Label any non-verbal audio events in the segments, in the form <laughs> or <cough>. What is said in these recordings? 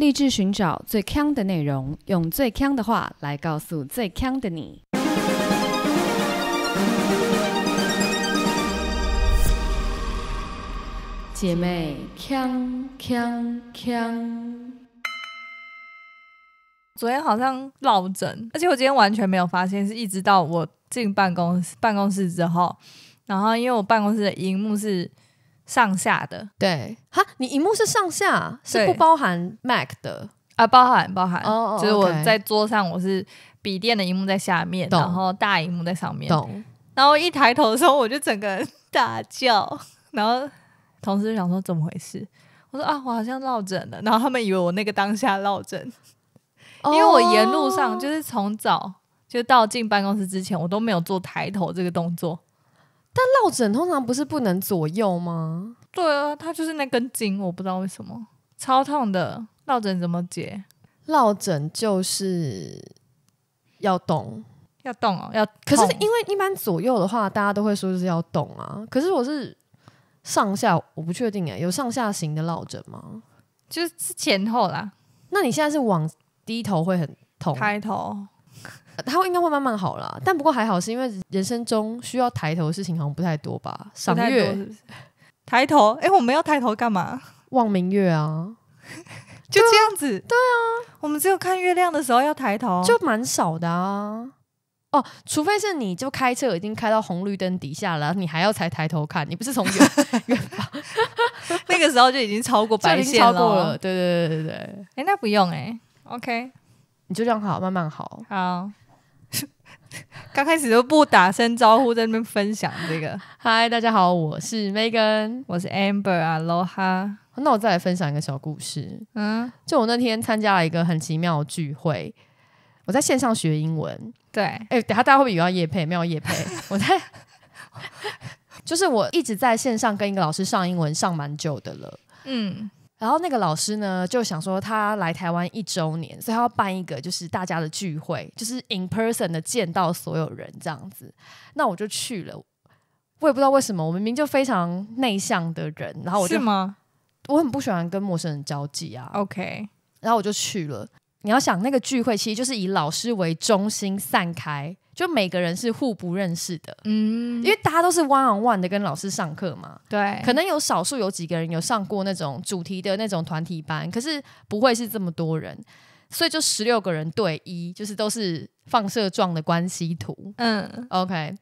立志寻找最强的内容，用最强的话来告诉最强的你。姐妹，强强强！昨天好像落枕，而且我今天完全没有发现，是一直到我进办公办公室之后，然后因为我办公室的荧幕是。上下的对，哈，你荧幕是上下，是不包含 Mac 的啊？包含包含，就是我在桌上，我是笔电的荧幕在下面，然后大荧幕在上面。然后一抬头的时候，我就整个大叫，<laughs> 然后同事就想说怎么回事？我说啊，我好像落枕了。然后他们以为我那个当下落枕，因为我沿路上就是从早就到进办公室之前，我都没有做抬头这个动作。但落枕通常不是不能左右吗？对啊，它就是那根筋，我不知道为什么超痛的。落枕怎么解？落枕就是要动，要动哦，要。可是因为一般左右的话，大家都会说就是要动啊。可是我是上下，我不确定哎，有上下型的落枕吗？就是是前后啦。那你现在是往低头会很痛，抬头。他 <laughs> 应该会慢慢好了，但不过还好，是因为人生中需要抬头的事情好像不太多吧。赏月抬头，哎，我们要抬头干嘛？望明月啊，<laughs> 就这样子。对啊，我们只有看月亮的时候要抬头，就蛮少的啊。哦，除非是你就开车已经开到红绿灯底下了，你还要才抬头看，你不是从远远方那个时候就已经超过白线了。对对对对对，哎，那不用哎，OK。你就这样好，慢慢好。好，<laughs> 刚开始就不打声招呼，在那边分享这个。嗨，大家好，我是 Megan，我是 Amber，啊，Loha。那我再来分享一个小故事。嗯，就我那天参加了一个很奇妙的聚会。我在线上学英文。对，哎，等下大家会不会有要夜配？没有夜配。<laughs> 我在，<laughs> 就是我一直在线上跟一个老师上英文，上蛮久的了。嗯。然后那个老师呢，就想说他来台湾一周年，所以他要办一个就是大家的聚会，就是 in person 的见到所有人这样子。那我就去了，我也不知道为什么，我明明就非常内向的人，然后我，是吗？我很不喜欢跟陌生人交际啊。OK，然后我就去了。你要想那个聚会其实就是以老师为中心散开。就每个人是互不认识的，嗯，因为大家都是 one on one 的跟老师上课嘛，对，可能有少数有几个人有上过那种主题的那种团体班，可是不会是这么多人，所以就十六个人对一，就是都是放射状的关系图，嗯，OK，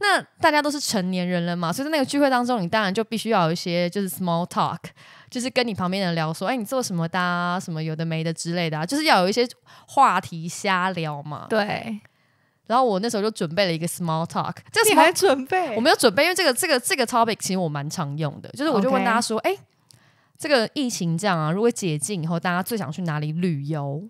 那大家都是成年人了嘛，所以在那个聚会当中，你当然就必须要有一些就是 small talk，就是跟你旁边人聊说，哎，你做什么的啊？什么有的没的之类的啊，就是要有一些话题瞎聊嘛，对。然后我那时候就准备了一个 small talk，这准备？我没有准备，因为这个这个这个 topic 其实我蛮常用的，就是我就问大家说，哎，这个疫情这样啊，如果解禁以后，大家最想去哪里旅游？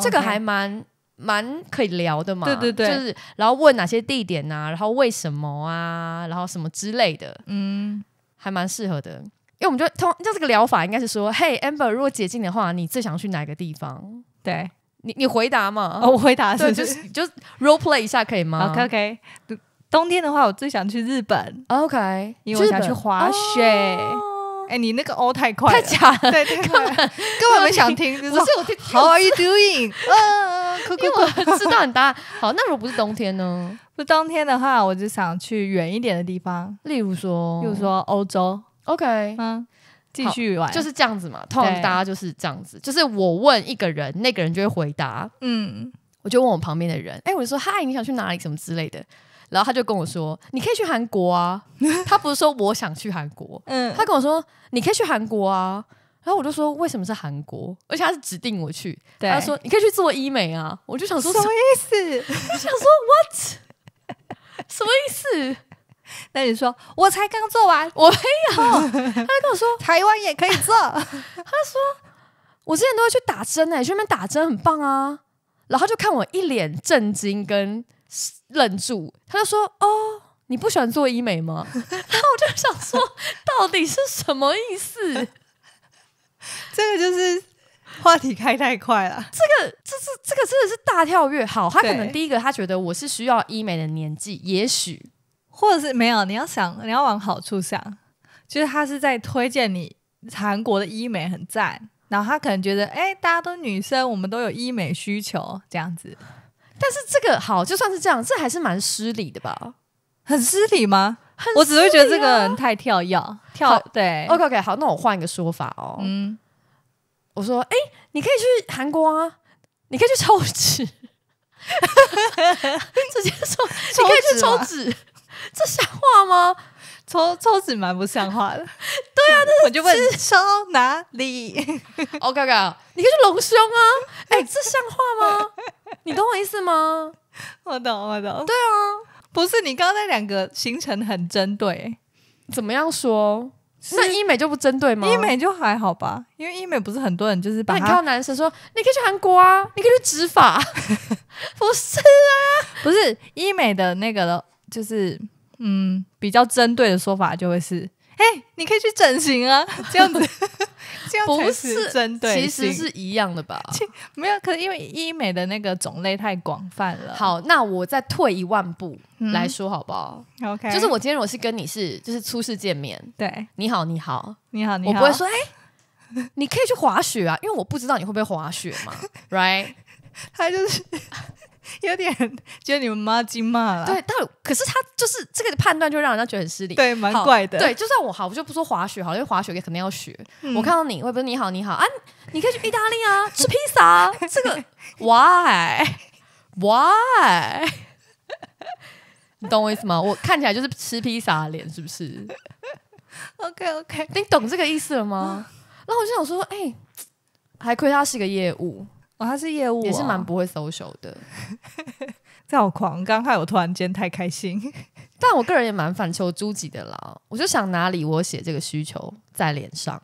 这个还蛮蛮可以聊的嘛，对对对，就是然后问哪些地点呐，然后为什么啊，然后什么之类的，嗯，还蛮适合的，因为我们就通就这个疗法应该是说，嘿，Amber，如果解禁的话，你最想去哪个地方？对。你你回答嘛？哦，我回答是，就是就 role play 一下可以吗？OK OK。冬天的话，我最想去日本。OK，因为我想去滑雪。哎，你那个哦太快，太假了，对，根本没想听，就是。How are you doing？嗯，<laughs> OK。我知道你答案。<laughs> 好，那如果不是冬天呢？不冬天的话，我就想去远一点的地方，例如说，例如说欧洲。OK，嗯。继续玩就是这样子嘛，通常大家就是这样子，就是我问一个人，那个人就会回答，嗯，我就问我旁边的人，哎，我就说嗨，你想去哪里什么之类的，然后他就跟我说，你可以去韩国啊，<laughs> 他不是说我想去韩国，嗯，他跟我说你可以去韩国啊，然后我就说为什么是韩国，而且他是指定我去，他说你可以去做医美啊，我就想说什么意思，<laughs> 我想说 what，什么意思？那你说，我才刚做完，我没有。<laughs> 他就跟我说，<laughs> 台湾也可以做。<laughs> 他说，我之前都会去打针诶，去那边打针很棒啊。然后就看我一脸震惊跟愣住，他就说：“哦，你不喜欢做医美吗？”然后我就想说，到底是什么意思？这个就是话题开太快了。这个，这是这个真的是大跳跃。好，他可能第一个，他觉得我是需要医美的年纪，也许。或者是没有，你要想，你要往好处想，就是他是在推荐你韩国的医美很赞，然后他可能觉得，哎，大家都女生，我们都有医美需求这样子。但是这个好，就算是这样，这还是蛮失礼的吧？很失礼吗？我只会觉得这个人太跳药，跳。对，OK OK，好，那我换一个说法哦。嗯，我说，哎，你可以去韩国啊，你可以去抽纸，<laughs> 直接说，你可以去抽纸。<laughs> 这像话吗？抽抽脂蛮不像话的。<laughs> 对啊，<laughs> 那我就问抽哪里？我看看，你可以隆胸啊。<laughs> 哎，这像话吗？你懂我意思吗？我懂，我懂。对啊，不是你刚刚那两个行程很针对。怎么样说？那医美就不针对吗？医美就还好吧，因为医美不是很多人就是把你看男生说，你可以去韩国啊，你可以去植发。不是啊，不是医美的那个了。就是嗯，比较针对的说法就会是，哎，你可以去整形啊，这样子，<laughs> 这样不是针对，其实是一样的吧？<laughs> 没有，可能因为医美的那个种类太广泛了。好，那我再退一万步来说，好不好？OK，就是我今天我是跟你是就是初次见面，对，你好，你好，你好，我不会说，哎，你可以去滑雪啊，因为我不知道你会不会滑雪嘛，<laughs> Right？他就是。有点觉得你们妈金骂了，对，但可是他就是这个判断就让人家觉得很失礼，对，蛮怪的，对，就算我好，我就不说滑雪好，因为滑雪也肯定要学。我看到你，会不会你好你好啊？你可以去意大利啊，吃披萨，这个 <laughs> why why？<laughs> 你懂我意思吗？我看起来就是吃披萨脸，是不是？OK OK，<laughs> 你懂这个意思了吗？那我就想说，哎，还亏他是个业务。哦，他是业务，也是蛮不会 social 的。这 <laughs> 好狂！刚害我突然间太开心，<laughs> 但我个人也蛮反求诸己的啦。我就想哪里我写这个需求在脸上？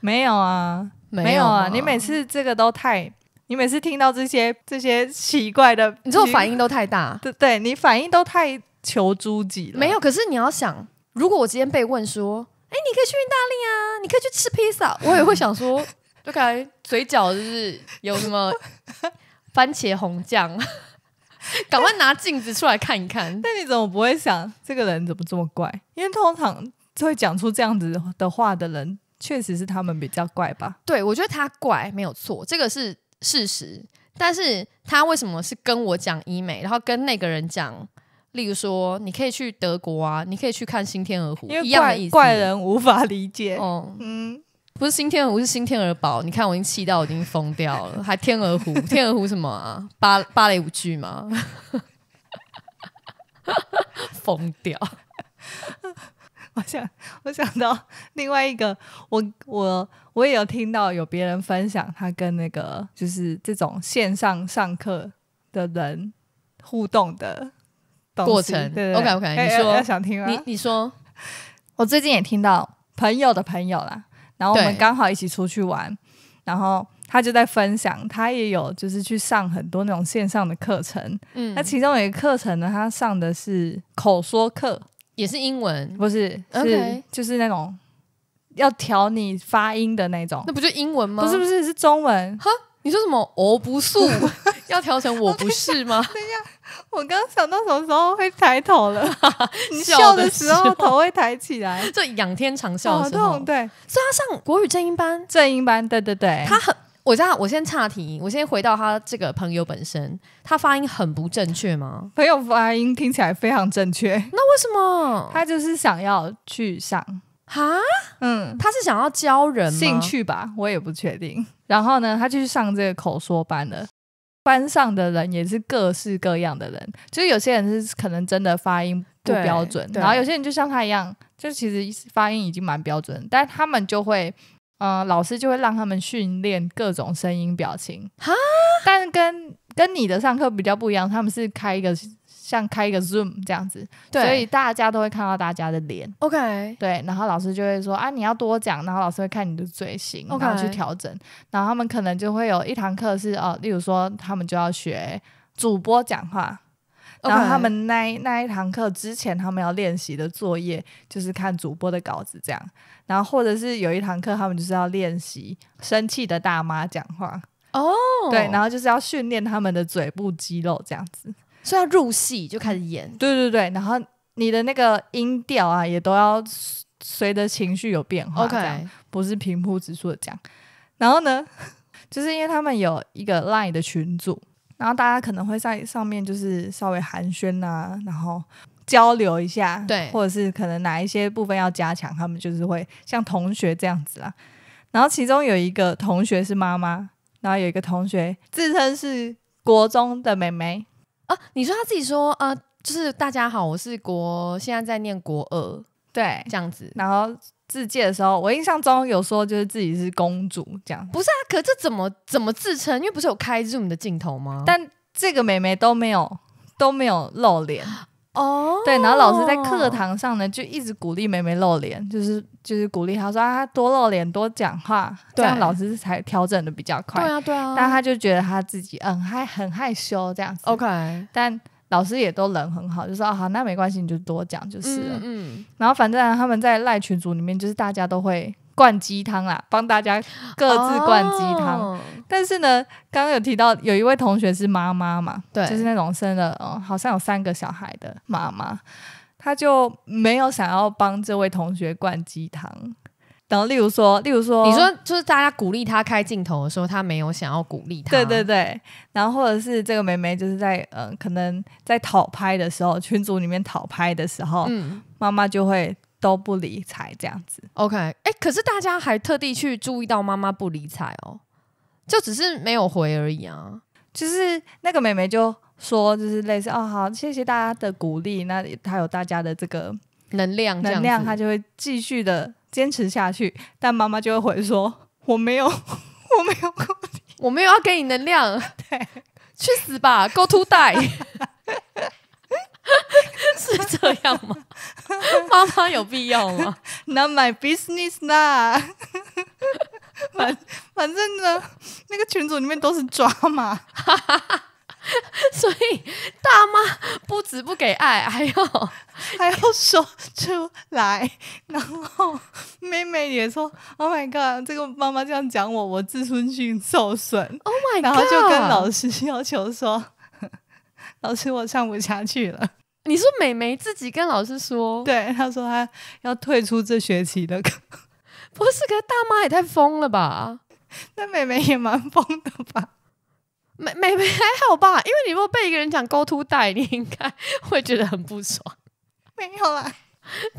没有啊，没有啊！你每次这个都太……你每次听到这些这些奇怪的，你这种反应都太大。对对，你反应都太求诸己了。没有，可是你要想，如果我今天被问说：“哎，你可以去意大利啊，你可以去吃披萨。”我也会想说。就感觉嘴角就是有什么番茄红酱，赶快拿镜子出来看一看。那你怎么不会想这个人怎么这么怪？因为通常会讲出这样子的话的人，确实是他们比较怪吧？对，我觉得他怪没有错，这个是事实。但是他为什么是跟我讲医美，然后跟那个人讲，例如说你可以去德国啊，你可以去看新天鹅湖，因为怪怪人无法理解。嗯。不是新天鹅湖，是新天鹅堡。你看，我已经气到已经疯掉了，还天鹅湖，<laughs> 天鹅湖什么啊？芭芭蕾舞剧吗？疯掉！我想，我想到另外一个，我我我也有听到有别人分享他跟那个就是这种线上上课的人互动的，过程。我敢，我敢，你说，想听吗？你你说，我最近也听到朋友的朋友啦。然后我们刚好一起出去玩，然后他就在分享，他也有就是去上很多那种线上的课程，嗯，那其中有一个课程呢，他上的是口说课，也是英文，不是，是就是那种要调你发音的那种，那不就英文吗？不是不是是中文，哈，你说什么我不素？<laughs> <laughs> 要调成我不是吗？对呀，<laughs> 我刚想到什么时候会抬头了。<laughs> 你笑的时候头会抬起来，就仰天长笑的时候。对，所以他上国语正音班，正音班。对对对，他很……我这样，我先岔题，我先回到他这个朋友本身。他发音很不正确吗？朋友发音听起来非常正确，那为什么？他就是想要去上哈，嗯，他是想要教人兴趣吧？我也不确定。然后呢，他就去上这个口说班了。班上的人也是各式各样的人，就是有些人是可能真的发音不标准，然后有些人就像他一样，就其实发音已经蛮标准，但他们就会，呃，老师就会让他们训练各种声音表情，但是跟跟你的上课比较不一样，他们是开一个。像开一个 Zoom 这样子，所以大家都会看到大家的脸。OK，对，然后老师就会说啊，你要多讲，然后老师会看你的嘴型，然后去调整。然后他们可能就会有一堂课是哦，例如说他们就要学主播讲话，然后他们那那一堂课之前他们要练习的作业就是看主播的稿子这样。然后或者是有一堂课他们就是要练习生气的大妈讲话哦，对，然后就是要训练他们的嘴部肌肉这样子。所以要入戏就开始演，对对对，然后你的那个音调啊，也都要随着情绪有变化。OK，不是平铺直述的讲。然后呢，<laughs> 就是因为他们有一个 Line 的群组，然后大家可能会在上面就是稍微寒暄啊，然后交流一下，对，或者是可能哪一些部分要加强，他们就是会像同学这样子啦。然后其中有一个同学是妈妈，然后有一个同学自称是国中的妹妹。啊，你说他自己说，呃，就是大家好，我是国，现在在念国二，对，这样子。然后自介的时候，我印象中有说就是自己是公主这样，不是啊？可这怎么怎么自称？因为不是有开 Zoom 的镜头吗？但这个美眉都没有都没有露脸。哦，对，然后老师在课堂上呢，就一直鼓励妹妹露脸，就是就是鼓励她说啊，多露脸，多讲话，这样老师才调整的比较快。对啊，对啊，但她就觉得她自己嗯，还很害羞这样子。OK，但老师也都人很好，就说啊，好，那没关系，你就多讲就是了。嗯，然后反正他们在赖群组里面，就是大家都会。灌鸡汤啦，帮大家各自灌鸡汤。但是呢，刚刚有提到有一位同学是妈妈嘛，对，就是那种生了哦，好像有三个小孩的妈妈，她就没有想要帮这位同学灌鸡汤。然后，例如说，例如说，你说就是大家鼓励他开镜头的时候，他没有想要鼓励他。对对对。然后，或者是这个妹妹就是在呃，可能在讨拍的时候，群组里面讨拍的时候，嗯，妈妈就会。都不理睬这样子，OK，哎，可是大家还特地去注意到妈妈不理睬哦，就只是没有回而已啊。就是那个妹妹就说，就是类似哦，好，谢谢大家的鼓励，那她有大家的这个能量，能量她就会继续的坚持下去。但妈妈就会回说，我没有，<laughs> 我没有我没有要给你能量，<laughs> 对，去死吧，Go to die。<laughs> <laughs> 是这样吗？妈 <laughs> 妈有必要吗？Not my business. <laughs> 反反正呢，那个群组里面都是抓马，所以大妈不止不给爱，还要还要说出来。然后妹妹也说：“Oh my god！” 这个妈妈这样讲我，我自尊心受损。Oh my，god，然后就跟老师要求说。老师，我唱不下去了。<laughs> 你说美眉自己跟老师说，对，她说她要退出这学期的课。不是，个大妈也太疯了吧？<laughs> 那美眉也蛮疯的吧？美美眉还好吧？因为你如果被一个人讲 g o to die”，你应该会觉得很不爽。没有啦。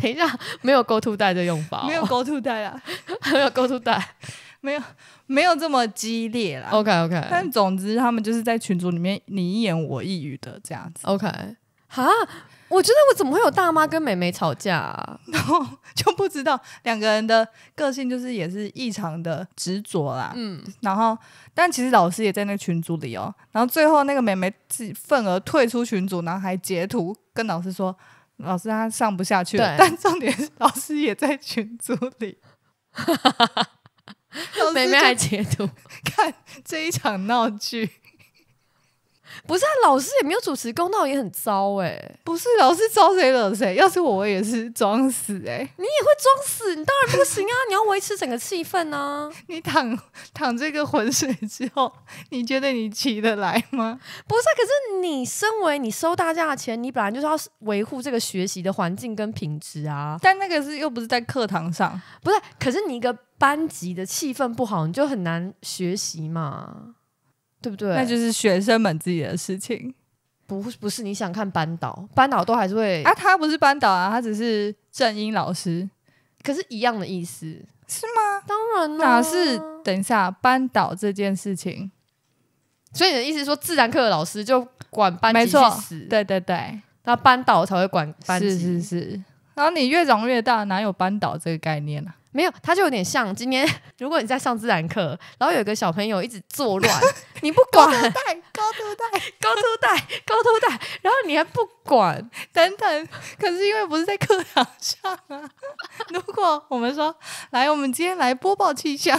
等一下，没有 g o to die” 的用法。没有 g o to die” 啊，<laughs> 没有 g o to die”。没有 <laughs> 没有这么激烈啦，OK OK，但总之他们就是在群组里面你一言我一语的这样子，OK，哈，我觉得我怎么会有大妈跟美眉吵架啊？<laughs> 然后就不知道两个人的个性就是也是异常的执着啦，嗯，然后但其实老师也在那个群组里哦，然后最后那个美眉自己份额退出群组，然后还截图跟老师说老师他上不下去了，但重点老师也在群组里，哈哈哈。<laughs> 妹妹还截图看这一场闹剧，<laughs> 不是啊，老师也没有主持公道，也很糟哎。不是老师招谁惹谁，要是我也是装死哎，你也会装死，你当然不行啊！你要维持整个气氛呢。<laughs> 你躺躺这个浑水之后，你觉得你起得来吗？不是，可是你身为你收大家的钱，你本来就是要维护这个学习的环境跟品质啊。但那个是又不是在课堂上，不是。可是你一个。班级的气氛不好，你就很难学习嘛，对不对？那就是学生们自己的事情，不不是你想看班导，班导都还是会啊。他不是班导啊，他只是正音老师，可是一样的意思，是吗？当然，哪是？等一下，班导这件事情，所以你的意思说，自然课的老师就管班级去死？对对对，那班导才会管班级，是是是。然后你越长越大，哪有班导这个概念啊？没有，他就有点像今天，如果你在上自然课，然后有个小朋友一直作乱，<laughs> 你不管，高带，高突 <laughs> 带，高突带，高突带，然后你还不管，<laughs> 等等。可是因为不是在课堂上啊。如果我们说，来，我们今天来播报气象，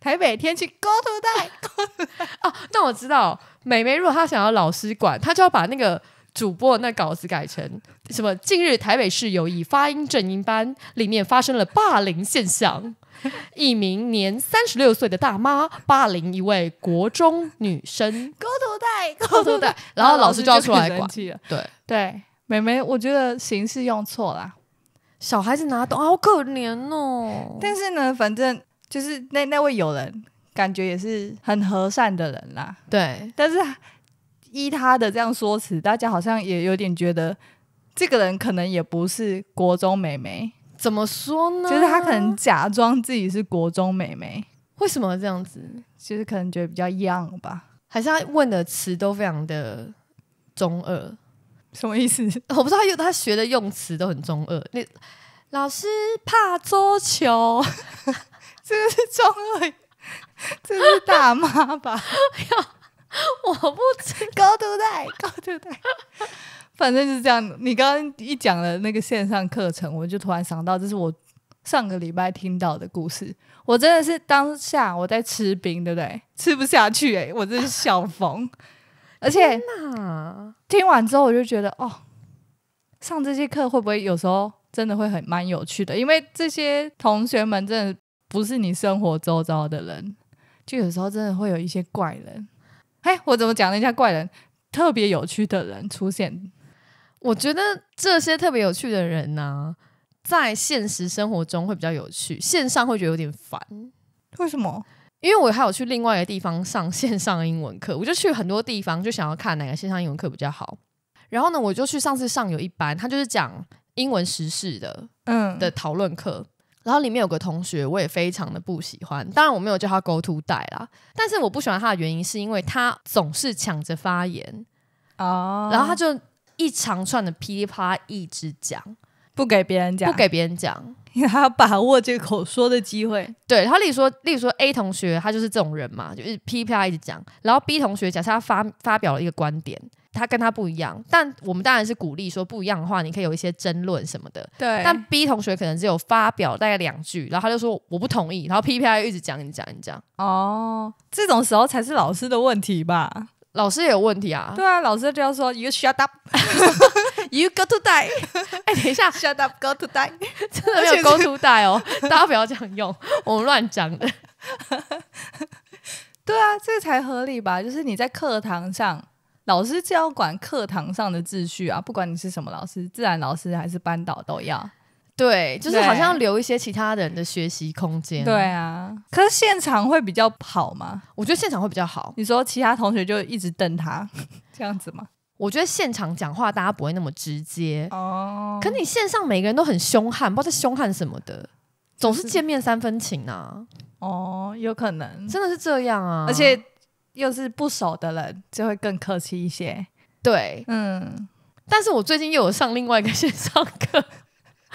台北天气高突带，高突带哦，那我知道，美美如果她想要老师管，她就要把那个主播那稿子改成。什么？近日台北市有一发音正音班，里面发生了霸凌现象。<laughs> 一名年三十六岁的大妈霸凌一位国中女生，勾头带勾头带，然后老师就要出来管。对对，美美，我觉得形式用错了，小孩子哪懂？好可怜哦。但是呢，反正就是那那位友人，感觉也是很和善的人啦。对，但是依他的这样说辞，大家好像也有点觉得。这个人可能也不是国中美眉，怎么说呢？就是他可能假装自己是国中美眉，为什么这样子？就是可能觉得比较 young 吧，还是他问的词都非常的中二，什么意思？<laughs> 我不知道，用他学的用词都很中二。那老师怕桌球，<laughs> 这个是中二，这是大妈吧？要 <laughs> 我不去高 o t 高 d i o 反正就是这样。你刚刚一讲了那个线上课程，我就突然想到，这是我上个礼拜听到的故事。我真的是当下我在吃冰，对不对？吃不下去哎，我真是笑疯。而且听完之后，我就觉得哦，上这些课会不会有时候真的会很蛮有趣的？因为这些同学们真的不是你生活周遭的人，就有时候真的会有一些怪人。哎，我怎么讲了一下怪人，特别有趣的人出现。我觉得这些特别有趣的人呢，在现实生活中会比较有趣，线上会觉得有点烦。为什么？因为我还有去另外一个地方上线上英文课，我就去很多地方，就想要看哪个线上英文课比较好。然后呢，我就去上次上有一班，他就是讲英文时事的，嗯，的讨论课。然后里面有个同学，我也非常的不喜欢。当然，我没有叫他 go to die 啦，但是我不喜欢他的原因是因为他总是抢着发言。哦，然后他就。一长串的噼里啪啦一直讲，不给别人讲，不给别人讲，他要把握这口说的机会。对他，例如说，例如说，A 同学他就是这种人嘛，就是噼里啪啦一直讲。然后 B 同学，假设他发发表了一个观点，他跟他不一样。但我们当然是鼓励说不一样的话，你可以有一些争论什么的。对。但 B 同学可能只有发表大概两句，然后他就说我不同意，然后噼里啪啦一直讲，你讲，你讲。哦，这种时候才是老师的问题吧？老师也有问题啊！对啊，老师就要说 o u shut up，you <laughs> go to die。<laughs> 哎，等一下，shut up go to die，<laughs> 真的没有 go to die 哦，大家不要这样用，我们乱讲的。对啊，这才合理吧？就是你在课堂上，老师就要管课堂上的秩序啊，不管你是什么老师，自然老师还是班导都要。对，就是好像要留一些其他人的学习空间。对啊，可是现场会比较好吗？我觉得现场会比较好。你说其他同学就一直瞪他，<laughs> 这样子吗？我觉得现场讲话大家不会那么直接。哦。可你线上每个人都很凶悍，不知道这凶悍什么的，总是见面三分情啊。哦，有可能真的是这样啊。而且又是不熟的人，就会更客气一些。对，嗯。但是我最近又有上另外一个线上课。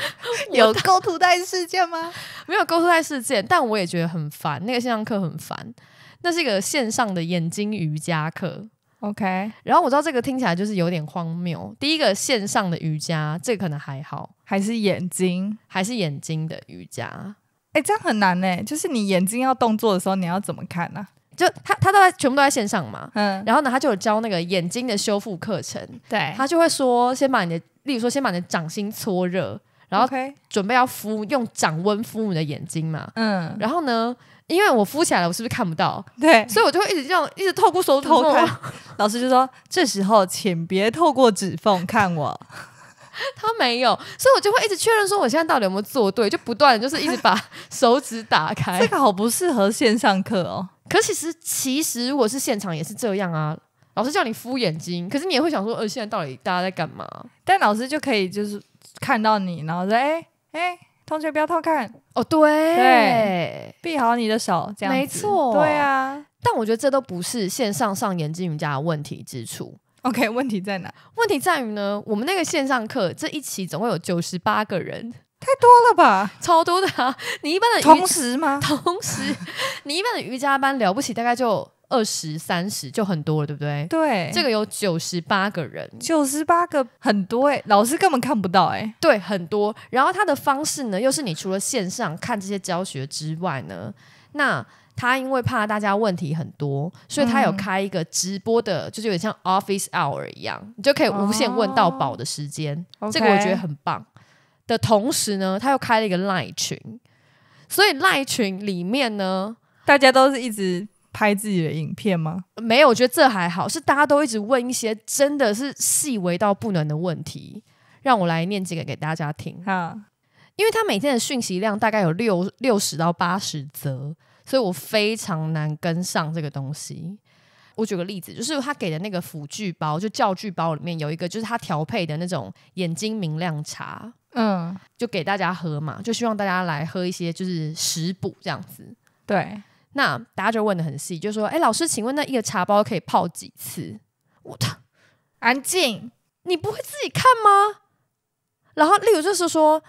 <laughs> 有构图带事件吗？<laughs> 没有构图带事件，但我也觉得很烦。那个线上课很烦，那是一个线上的眼睛瑜伽课。OK，然后我知道这个听起来就是有点荒谬。第一个线上的瑜伽，这可能还好，还是眼睛，还是眼睛的瑜伽。哎，这样很难呢。就是你眼睛要动作的时候，你要怎么看呢？就他他都在全部都在线上嘛。嗯，然后呢，他就有教那个眼睛的修复课程。对，他就会说先把你的，例如说先把你的掌心搓热。然后准备要敷用掌温敷你的眼睛嘛，嗯，然后呢，因为我敷起来了，我是不是看不到？对，所以我就会一直这样，一直透过手指看。老师就说：“这时候请别透过指缝看我。<laughs> ”他没有，所以我就会一直确认说我现在到底有没有做对，就不断就是一直把手指打开。这个好不适合线上课哦。可其实其实如果是现场也是这样啊。老师叫你敷眼睛，可是你也会想说，呃，现在到底大家在干嘛？但老师就可以就是。看到你，然后说：“哎哎，同学，不要偷看哦！”对，闭好你的手，这样没错，对啊。但我觉得这都不是线上上延之瑜伽问题之处。OK，问题在哪？问题在于呢，我们那个线上课这一期总共有九十八个人，太多了吧？超多的啊！你一般的同时吗？同时，你一般的瑜伽班了不起，大概就。二十三十就很多了，对不对？对，这个有九十八个人，九十八个很多哎，老师根本看不到哎，对，很多。然后他的方式呢，又是你除了线上看这些教学之外呢，那他因为怕大家问题很多，所以他有开一个直播的，就是有点像 Office Hour 一样，你就可以无限问到宝的时间。这个我觉得很棒。的同时呢，他又开了一个赖群，所以赖群里面呢，大家都是一直。拍自己的影片吗？没有，我觉得这还好。是大家都一直问一些真的是细微到不能的问题，让我来念几个给大家听。哈，因为他每天的讯息量大概有六六十到八十则，所以我非常难跟上这个东西。我举个例子，就是他给的那个辅具包，就教具包里面有一个，就是他调配的那种眼睛明亮茶。嗯，就给大家喝嘛，就希望大家来喝一些就是食补这样子。对。那大家就问的很细，就说：“哎，老师，请问那一个茶包可以泡几次？”我操，安静，你不会自己看吗？然后，例如就是说，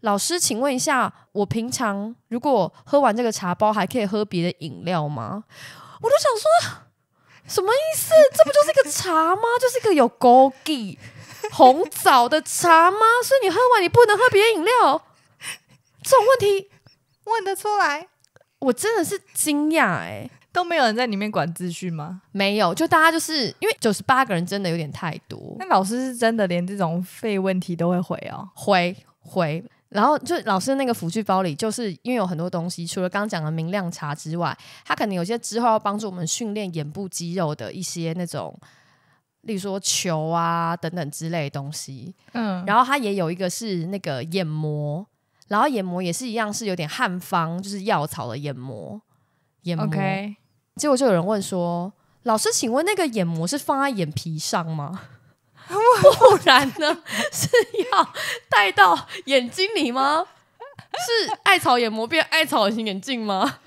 老师，请问一下，我平常如果喝完这个茶包，还可以喝别的饮料吗？我都想说，什么意思？这不就是一个茶吗？<laughs> 就是一个有枸杞、红枣的茶吗？所以你喝完，你不能喝别的饮料？这种问题问得出来？我真的是惊讶哎，都没有人在里面管资讯吗？没有，就大家就是因为九十八个人真的有点太多。那老师是真的连这种废问题都会回哦，回回。然后就老师那个辅具包里，就是因为有很多东西，除了刚刚讲的明亮茶之外，他可能有些之后要帮助我们训练眼部肌肉的一些那种，例如说球啊等等之类东西。嗯，然后他也有一个是那个眼膜。然后眼膜也是一样，是有点汉方，就是药草的眼膜。眼膜，结果就有人问说：“老师，请问那个眼膜是放在眼皮上吗？<laughs> 不然呢？是要带到眼睛里吗？是艾草眼膜变艾草型眼镜吗？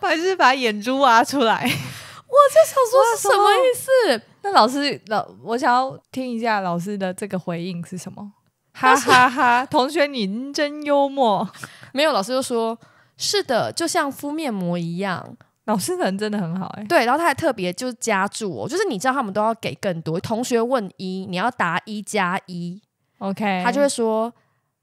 还是把眼珠挖出来？”我在想说是什么意思？那老师，老我想要听一下老师的这个回应是什么。哈哈哈，同学您真幽默。<laughs> 没有，老师就说是的，就像敷面膜一样。老师人真的很好哎。对，然后他还特别就是加注，就是你知道他们都要给更多。同学问一，你要答一加一，OK？他就会说，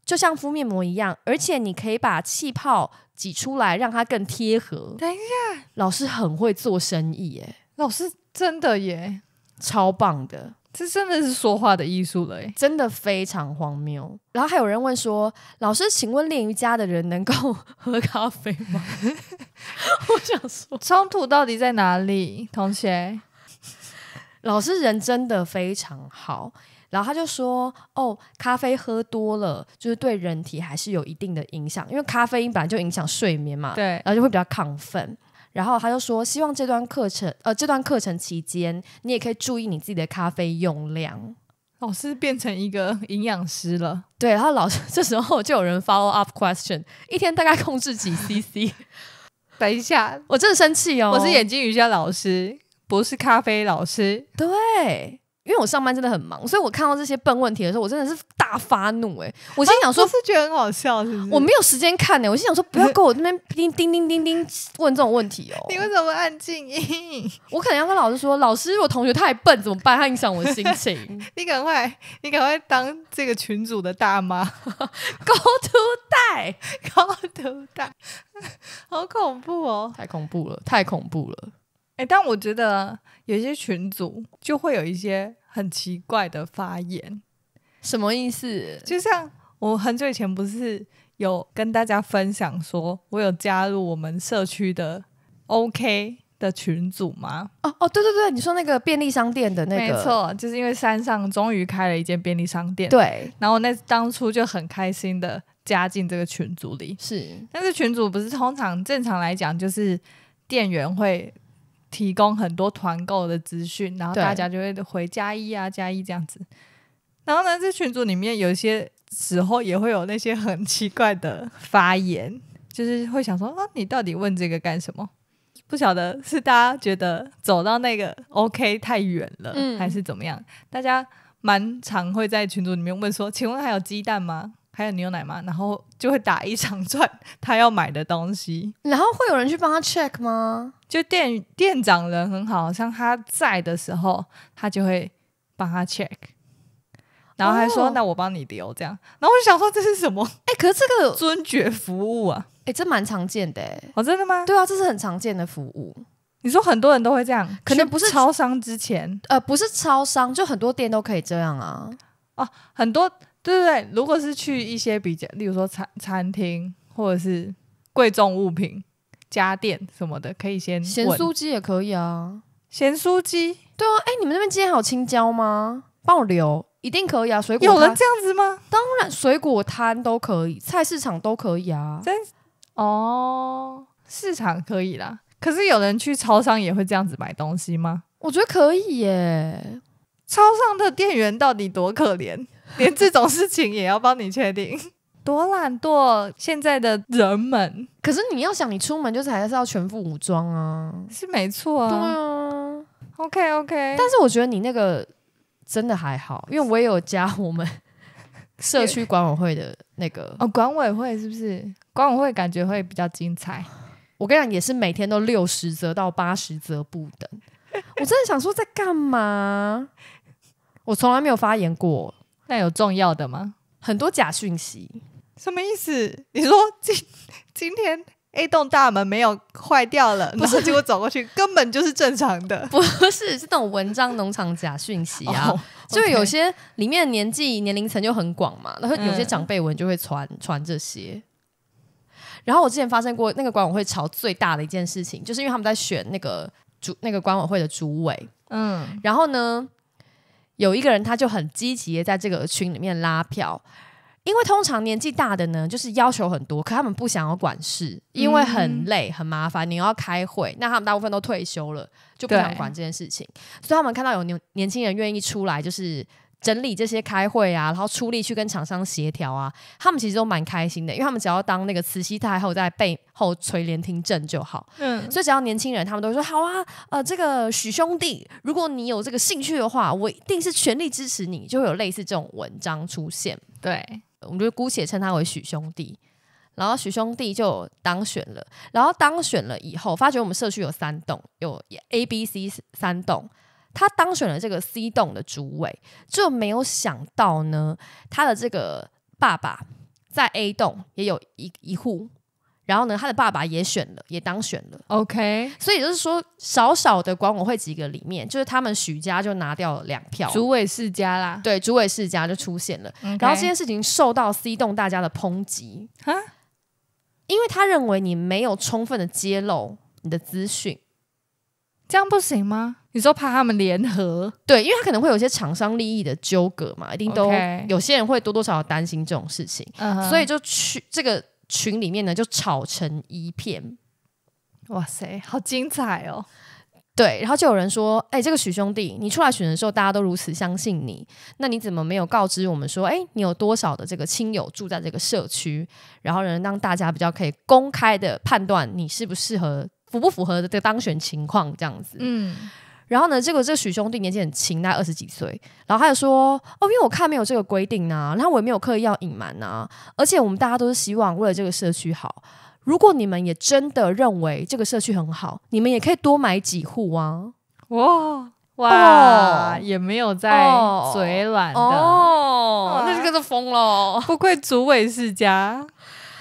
就像敷面膜一样，而且你可以把气泡挤出来，让它更贴合。等一下，老师很会做生意耶。老师真的耶，超棒的。这真的是说话的艺术了诶，真的非常荒谬。然后还有人问说：“老师，请问练瑜伽的人能够喝咖啡吗？” <laughs> 我想说，冲突到底在哪里？同学，老师人真的非常好。然后他就说：“哦，咖啡喝多了就是对人体还是有一定的影响，因为咖啡因本来就影响睡眠嘛，对，然后就会比较亢奋。”然后他就说，希望这段课程，呃，这段课程期间，你也可以注意你自己的咖啡用量。老师变成一个营养师了。对，然后老师 <laughs> 这时候就有人 follow up question，一天大概控制几 cc？等一下，我真的生气哦，我是眼睛瑜伽老师，不是咖啡老师。对。因为我上班真的很忙，所以我看到这些笨问题的时候，我真的是大发怒哎！<laughs> 我心想说，是觉得很好笑，是我没有时间看呢。我心想说，不要跟我这边叮叮叮叮叮问这种问题哦！<laughs> 你为什么按静音？我可能要跟老师说，老师，我同学太笨怎么办？他影响我的心情。<laughs> 你赶快，你赶快当这个群主的大妈，Go to die，Go to die，好恐怖哦！太恐怖了，太恐怖了。哎，但我觉得有些群组就会有一些很奇怪的发言，什么意思？就像我很久以前不是有跟大家分享说我有加入我们社区的 OK 的群组吗？哦哦，对对对，你说那个便利商店的那个，没错，就是因为山上终于开了一间便利商店，对。然后那当初就很开心的加进这个群组里，是。但是群组不是通常正常来讲，就是店员会。提供很多团购的资讯，然后大家就会回加一啊加一这样子。然后呢，在群组里面有些时候也会有那些很奇怪的发言，就是会想说啊，你到底问这个干什么？不晓得是大家觉得走到那个 OK 太远了，还是怎么样？大家蛮常会在群组里面问说，请问还有鸡蛋吗？还有牛奶嘛，然后就会打一场转他要买的东西，然后会有人去帮他 check 吗？就店店长人很好，像他在的时候，他就会帮他 check，然后还说：“那我帮你留这样。”然后我就想说：“这是什么？<laughs> ”哎，可是这个 <laughs> 尊爵服务啊，哎，这蛮常见的。哦，真的吗？对啊，这是很常见的服务。你说很多人都会这样，可能不是超商之前，呃，不是超商，就很多店都可以这样啊。哦，很多。对对如果是去一些比较，例如说餐餐厅或者是贵重物品、家电什么的，可以先。咸酥鸡也可以啊。咸酥鸡，对啊。哎，你们那边今天还有青椒吗？帮我留，一定可以啊。水果有人这样子吗？当然，水果摊都可以，菜市场都可以啊。真哦，市场可以啦。可是有人去超商也会这样子买东西吗？我觉得可以耶。超商的店员到底多可怜。<laughs> 连这种事情也要帮你确定，多懒惰！现在的人们，可是你要想，你出门就是还是要全副武装啊，是没错啊。对啊，OK OK。但是我觉得你那个真的还好，因为我也有加我们社区管委会的那个 <laughs> 哦，管委会是不是？管委会感觉会比较精彩。<laughs> 我跟你讲，也是每天都六十则到八十则不等。我真的想说，在干嘛？我从来没有发言过。那有重要的吗？很多假讯息，什么意思？你说今今天 A 栋大门没有坏掉了，不是？结果走过去，根本就是正常的，<laughs> 不是？是那种文章农场假讯息啊，<laughs> 就有些里面年纪年龄层就很广嘛，然后有些长辈文就会传传这些。然后我之前发生过那个管委会吵最大的一件事情，就是因为他们在选那个主那个管委会的主委，嗯，然后呢？有一个人他就很积极的在这个群里面拉票，因为通常年纪大的呢，就是要求很多，可他们不想要管事，因为很累很麻烦，你要开会，那他们大部分都退休了，就不想管这件事情，所以他们看到有年年轻人愿意出来，就是。整理这些开会啊，然后出力去跟厂商协调啊，他们其实都蛮开心的，因为他们只要当那个慈禧太后在背后垂帘听政就好。嗯，所以只要年轻人，他们都说好啊，呃，这个许兄弟，如果你有这个兴趣的话，我一定是全力支持你，就会有类似这种文章出现。对，我们就姑且称他为许兄弟，然后许兄弟就当选了，然后当选了以后，发觉我们社区有三栋，有 A、B、C 三栋。他当选了这个 C 栋的主委，就没有想到呢，他的这个爸爸在 A 栋也有一一户，然后呢，他的爸爸也选了，也当选了。OK，所以就是说，小小的管委会几个里面，就是他们许家就拿掉了两票，主委世家啦，对，主委世家就出现了。然后这件事情受到 C 栋大家的抨击哈，因为他认为你没有充分的揭露你的资讯，这样不行吗？你说怕他们联合对，因为他可能会有些厂商利益的纠葛嘛，一定都有些人会多多少少担心这种事情，所以就去这个群里面呢就吵成一片。哇塞，好精彩哦！对，然后就有人说：“哎，这个许兄弟，你出来选的时候，大家都如此相信你，那你怎么没有告知我们说，哎，你有多少的这个亲友住在这个社区，然后让让大家比较可以公开的判断你适不适合、符不符合这个当选情况这样子？”嗯。然后呢，结果这个许兄弟年纪很轻，大概二十几岁。然后他就说：“哦，因为我看没有这个规定啊，然后我也没有刻意要隐瞒啊。而且我们大家都是希望为了这个社区好。如果你们也真的认为这个社区很好，你们也可以多买几户啊！哇哇，也没有在嘴软的哦，那这个着疯了！不愧主委世家。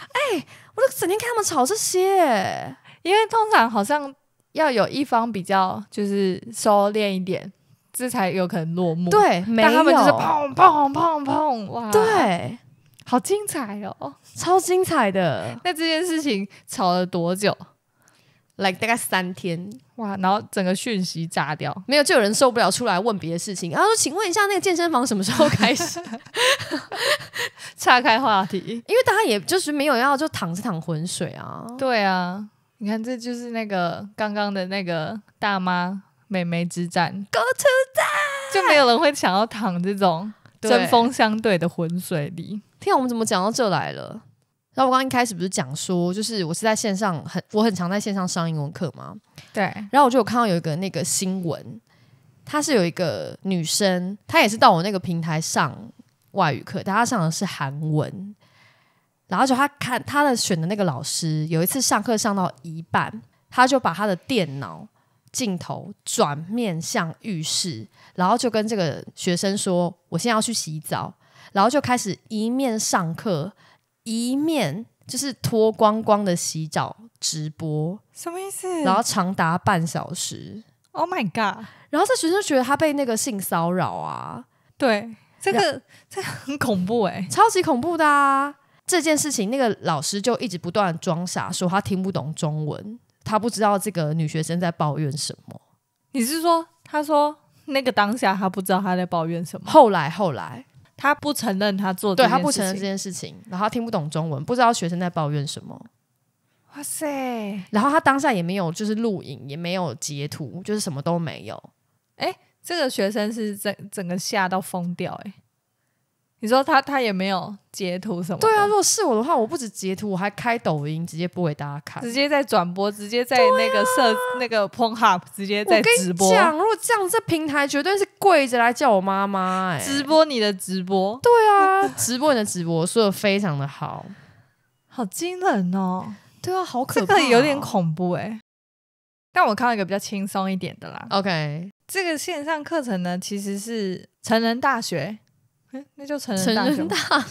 哎，我都整天看他们吵这些，因为通常好像。”要有一方比较就是收敛一点，这才有可能落幕。对，但他们就是砰砰砰砰哇！对，好精彩哦，超精彩的。那这件事情吵了多久？Like 大概三天哇！然后整个讯息炸掉，没有就有人受不了出来问别的事情。然后说：“请问一下，那个健身房什么时候开始？” <laughs> 岔开话题，因为大家也就是没有要就躺是躺浑水啊。对啊。你看，这就是那个刚刚的那个大妈美眉之战，Go to 战就没有人会想要躺这种针锋相对的浑水里。听我们怎么讲到这来了？然后我刚一开始不是讲说，就是我是在线上很我很常在线上上英文课吗？对。然后我就有看到有一个那个新闻，他是有一个女生，她也是到我那个平台上外语课，但她上的是韩文。然后就他看他的选的那个老师，有一次上课上到一半，他就把他的电脑镜头转面向浴室，然后就跟这个学生说：“我现在要去洗澡。”然后就开始一面上课，一面就是脱光光的洗澡直播，什么意思？然后长达半小时。Oh my god！然后这学生觉得他被那个性骚扰啊，对，这个这很恐怖哎，超级恐怖的啊。这件事情，那个老师就一直不断装傻，说他听不懂中文，他不知道这个女学生在抱怨什么。你是说，他说那个当下他不知道他在抱怨什么？后来，后来他不承认他做，对他不承认这件事情，然后他听不懂中文，不知道学生在抱怨什么。哇塞！然后他当下也没有就是录影，也没有截图，就是什么都没有。哎，这个学生是整整个吓到疯掉，哎。你说他他也没有截图什么？对啊，如果是我的话，我不止截图，我还开抖音直接播给大家看，直接在转播，直接在那个设那个 p o n Hub，直接在直播。我跟讲，如果这样这平台绝对是跪着来叫我妈妈。哎，直播你的直播，对啊，直播你的直播，说的非常的好，好惊人哦。对啊，好可怕，有点恐怖哎。但我看到一个比较轻松一点的啦。OK，这个线上课程呢，其实是成人大学。那就成人大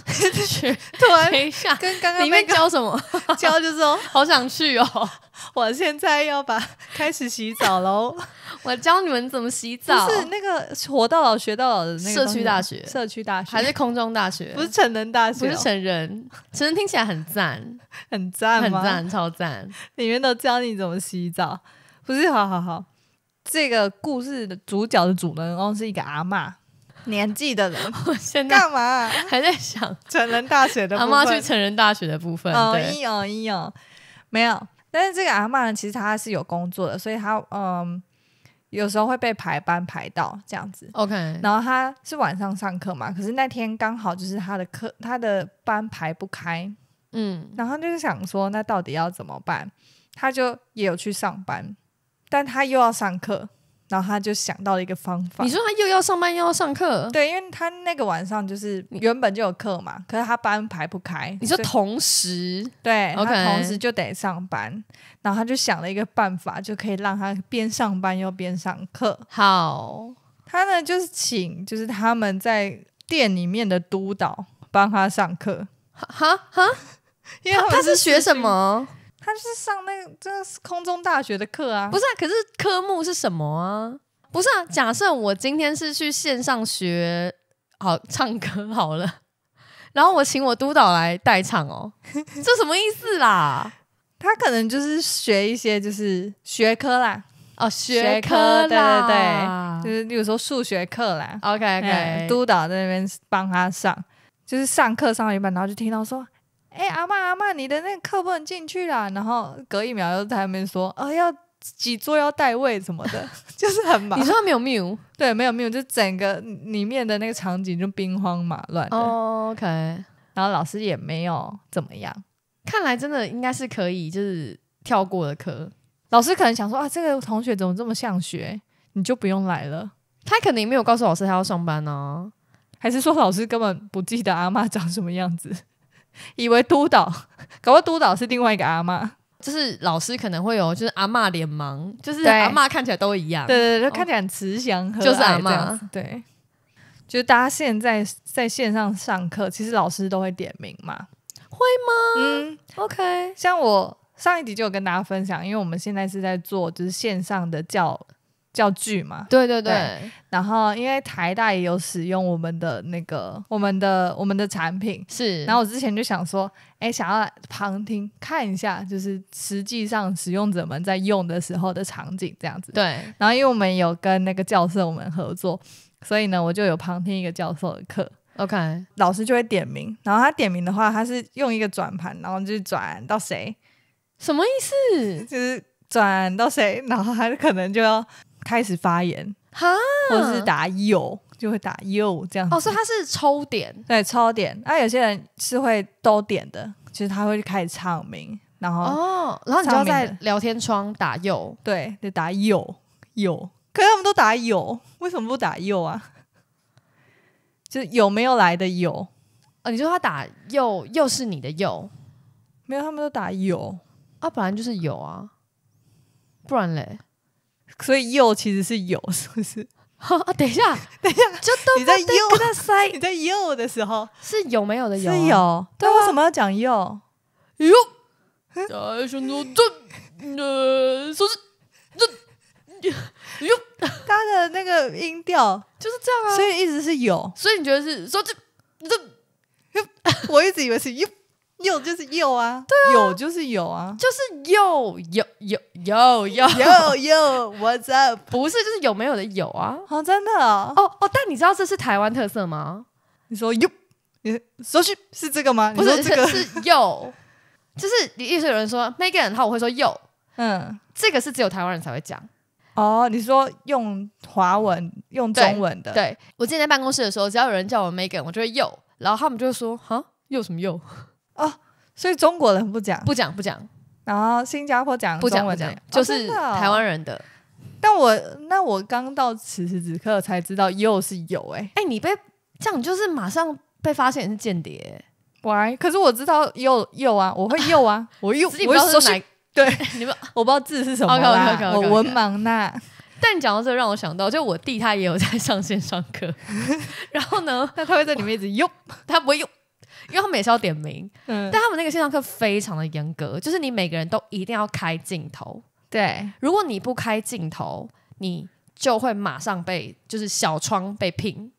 学，<laughs> 突然一下跟刚刚里面教什么 <laughs> 教就是说，好想去哦！<laughs> 我现在要把开始洗澡喽，我教你们怎么洗澡。不是那个活到老学到老的那个社区大学，社区大学还是空中大学？不是成人大学，不是成人，成人听起来很赞，很赞，很赞，超赞！里面都教你怎么洗澡。不是，好好好，这个故事的主角的主人公是一个阿嬷。年纪的人，<laughs> 现在干嘛还在想成人大学的？阿妈去成人大学的部分，哦一哦一哦，没有。但是这个阿妈呢，其实她是有工作的，所以她嗯，有时候会被排班排到这样子。OK，然后她是晚上上课嘛，可是那天刚好就是她的课，她的班排不开。嗯，然后就是想说，那到底要怎么办？她就也有去上班，但她又要上课。然后他就想到了一个方法。你说他又要上班又要上课？对，因为他那个晚上就是原本就有课嘛，可是他班排不开。你说同时？对，他同时就得上班。然后他就想了一个办法，就可以让他边上班又边上课。好，他呢就是请，就是他们在店里面的督导帮他上课。哈哈，<laughs> 因为他是学什么？他是上那个就是空中大学的课啊，不是啊？可是科目是什么啊？不是啊？假设我今天是去线上学好唱歌好了，然后我请我督导来代唱哦，<laughs> 这什么意思啦？他可能就是学一些就是学科啦，哦，学科，对对对，就是例如说数学课啦。OK OK，督导在那边帮他上，就是上课上一半，然后就听到说。哎，阿妈阿妈，你的那个课不能进去了。然后隔一秒又在那边说：“哦，要几座，要带位什么的，<laughs> 就是很忙。”你说他没有 m u 对，没有 m u 就整个里面的那个场景就兵荒马乱的。OK。然后老师也没有怎么样，看来真的应该是可以就是跳过的课。老师可能想说：“啊，这个同学怎么这么像学？你就不用来了。”他可能没有告诉老师他要上班呢，还是说老师根本不记得阿妈长什么样子？<laughs> 以为督导，不好督导是另外一个阿妈，就是老师可能会有，就是阿妈脸盲，就是阿妈看起来都一样，对对对，看起来慈祥和就是阿子，对，就是大家现在在线上上课，其实老师都会点名嘛，会吗？嗯，OK，像我上一集就有跟大家分享，因为我们现在是在做就是线上的教。教具嘛，对对对。然后因为台大也有使用我们的那个、我们的、我们的产品，是。然后我之前就想说，哎，想要旁听看一下，就是实际上使用者们在用的时候的场景这样子。对。然后因为我们有跟那个教授我们合作，所以呢，我就有旁听一个教授的课。OK。老师就会点名，然后他点名的话，他是用一个转盘，然后就转到谁？什么意思？就是转到谁，然后他可能就要。开始发言，哈，或者是打有，就会打有这样。哦，所以他是抽点，对，抽点。啊，有些人是会都点的，就是他会开始唱名，然后哦，然后你就要在聊天窗打有，对，就打有有。可是他们都打有，为什么不打有啊？就是有没有来的有？哦？你说他打有，又是你的有？没有，他们都打有啊，本来就是有啊，不然嘞？所以又其实是有，是不是？啊，<laughs> 等一下，<laughs> 等一下，就你在右 o 你在你在右的时候 <laughs> 是有没有的有，但为什么要讲这，右，他的那个音调就是这样啊，所以一直是有，所以你觉得是说这这，我一直以为是右。有就是有啊，对啊，有就是有啊，就是有有有有有有，What's up？不是就是有没有的有啊，啊真的哦哦，但你知道这是台湾特色吗？你说有，你说是是这个吗？不是这个是有，就是你意思有人说 Megan 后我会说有，嗯，这个是只有台湾人才会讲哦。你说用华文用中文的，对我之前在办公室的时候，只要有人叫我 Megan，我就会有，然后他们就会说哈有什么有。哦，所以中国人不讲，不讲，不讲。然后新加坡讲，不讲，不讲，就是台湾人的。但我那我刚到此时此刻才知道，又是有，哎，哎，你被这样就是马上被发现是间谍 w h 可是我知道又又啊，我会又啊，<laughs> 我又我又说哪？对，<laughs> 你们我不知道字是什么啦，我文盲呐。但讲到这，让我想到，就我弟他也有在上线上课，<laughs> 然后呢，他会在里面一直用，他不会用。因为他们也是要点名，但他们那个线上课非常的严格，就是你每个人都一定要开镜头。对，如果你不开镜头，你就会马上被就是小窗被聘。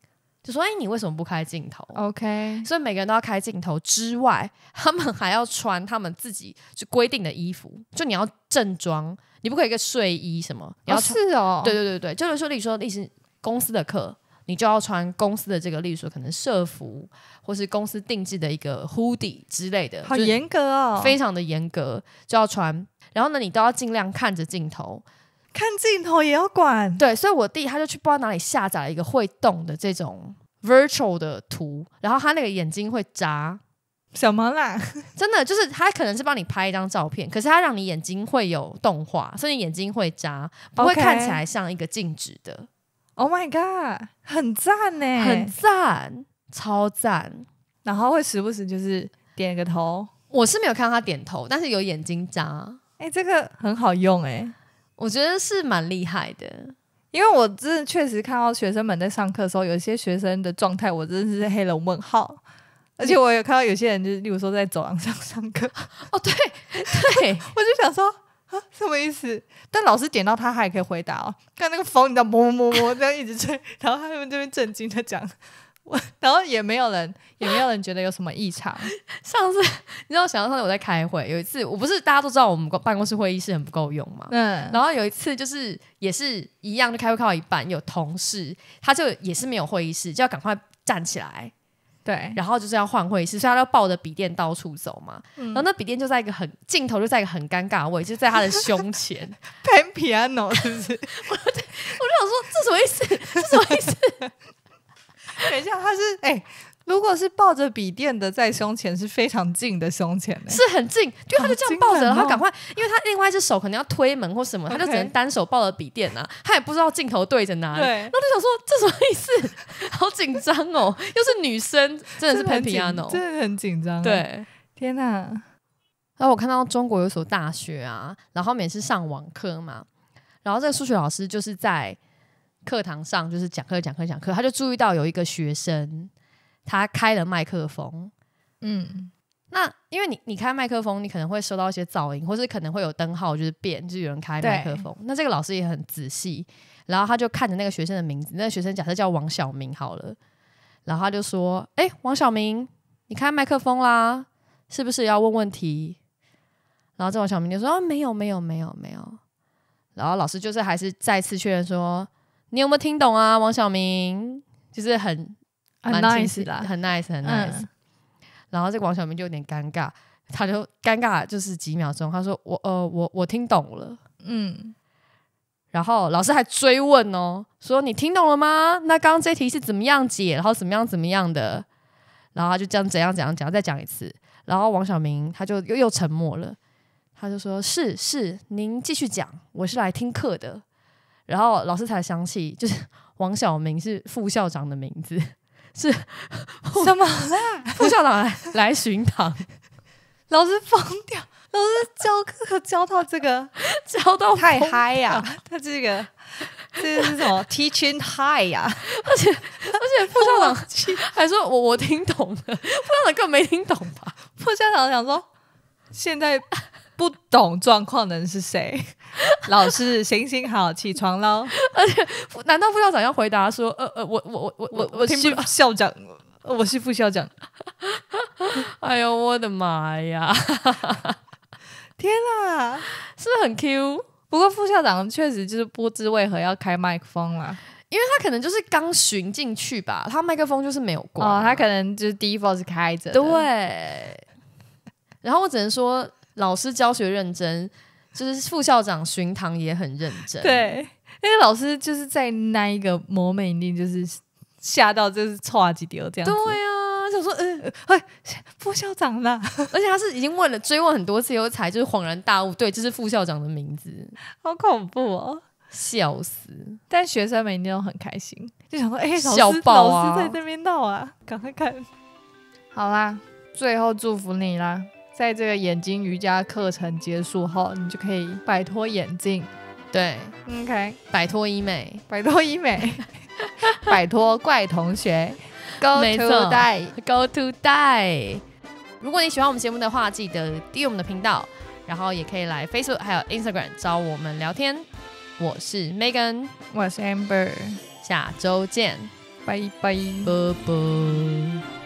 就说哎，你为什么不开镜头？OK，所以每个人都要开镜头之外，他们还要穿他们自己就规定的衣服，就你要正装，你不可以个睡衣什么。是哦，对对对对，就是说你说意是公司的课。你就要穿公司的这个律所可能社服，或是公司定制的一个 hoodie 之类的，很严格哦，非常的严格，就要穿。然后呢，你都要尽量看着镜头，看镜头也要管。对，所以我弟他就去不知道哪里下载了一个会动的这种 virtual 的图，然后他那个眼睛会眨。什么啦？<laughs> 真的就是他可能是帮你拍一张照片，可是他让你眼睛会有动画，所以眼睛会眨，不会看起来像一个静止的。Oh my god！很赞呢，很赞，超赞。然后会时不时就是点个头，我是没有看到他点头，但是有眼睛眨。哎，这个很好用哎，我觉得是蛮厉害的。因为我真的确实看到学生们在上课的时候，有些学生的状态，我真的是黑了问号。而且我有看到有些人，就是例如说在走廊上上课。哦，对对，<laughs> 我就想说。啊，什么意思？但老师点到他，他也可以回答哦。看那个风，你知道么么么么这样一直吹，然后他们这边震惊的讲，我，然后也没有人，也没有人觉得有什么异常。<laughs> 上次你知道，想到上次我在开会，有一次我不是大家都知道我们办公室会议室很不够用嘛，嗯，然后有一次就是也是一样的开会开到一半，有同事他就也是没有会议室，就要赶快站起来。对，然后就是要换会议室，所以他就抱着笔电到处走嘛。然后那笔电就在一个很镜头就在一个很尴尬的位，就在他的胸前。<laughs> Piano 是不是？我 <laughs> 我就想说这什么意思？这什么意思？<laughs> 等一下，他是哎。如果是抱着笔电的在胸前是非常近的胸前，是很近，就他就这样抱着，然后赶快，因为他另外一只手可能要推门或什么，他就只能单手抱着笔电呐，他也不知道镜头对着哪里，然后就想说这什么意思？好紧张哦，又是女生，真的是喷屏啊，真的很紧张。对，天哪！然后我看到中国有所大学啊，然后每次上网课嘛，然后这个数学老师就是在课堂上就是讲课讲课讲课，他就注意到有一个学生。他开了麦克风，嗯，那因为你你开麦克风，你可能会收到一些噪音，或是可能会有灯号就是变，就有人开麦克风。那这个老师也很仔细，然后他就看着那个学生的名字，那个学生假设叫王小明好了，然后他就说：“哎，王小明，你开麦克风啦，是不是要问问题？”然后这王小明就说：“没有，没有，没有，没有。”然后老师就是还是再次确认说：“你有没有听懂啊，王小明？”就是很。很 nice 的，很 nice，很 nice。然后这个王小明就有点尴尬，他就尴尬就是几秒钟，他说：“我呃，我我听懂了。”嗯。然后老师还追问哦，说：“你听懂了吗？那刚刚这题是怎么样解？然后怎么样怎么样的？”然后他就这样怎样怎样讲，再讲一次。然后王小明他就又又沉默了，他就说：“是是，您继续讲，我是来听课的。”然后老师才想起，就是 <laughs> 王小明是副校长的名字。是 <laughs> 什么啦？副校长来来巡堂，<laughs> 老师疯掉，老师教课教到这个，<laughs> 教到太嗨呀！他这个这是什么？Teaching high 呀！而且而且副校长还说：“我我听懂了。”副校长更没听懂吧？副校长想说：“现在。”不懂状况的人是谁？<laughs> 老师，行行好，起床喽！而且，难道副校长要回答说：“呃呃，我我我我我我是校长，我是副校长。<laughs> ”哎呦，我的妈呀！<laughs> 天呐，是不是很 Q？不过副校长确实就是不知为何要开麦克风了，因为他可能就是刚寻进去吧，他麦克风就是没有关，他可能就是 default 是开着。对。然后我只能说。老师教学认真，就是副校长巡堂也很认真。对，因为老师就是在那一个魔美定就是吓到就是错几丢这样。对啊，就想说，嗯，哎，副校长啦。而且他是已经问了追问很多次，有才就是恍然大悟，对，这是副校长的名字，好恐怖哦，笑死！但学生们一定很开心，就想说，哎，小宝老师在那边闹啊，赶快看。好啦，最后祝福你啦。在这个眼睛瑜伽课程结束后，你就可以摆脱眼镜，对，OK，摆脱医美，摆脱医美，<laughs> 摆脱怪同学，Go to die，Go to die。如果你喜欢我们节目的话，记得订阅我们的频道，然后也可以来 Facebook 还有 Instagram 找我们聊天。我是 Megan，我是 Amber，下周见，拜拜拜拜。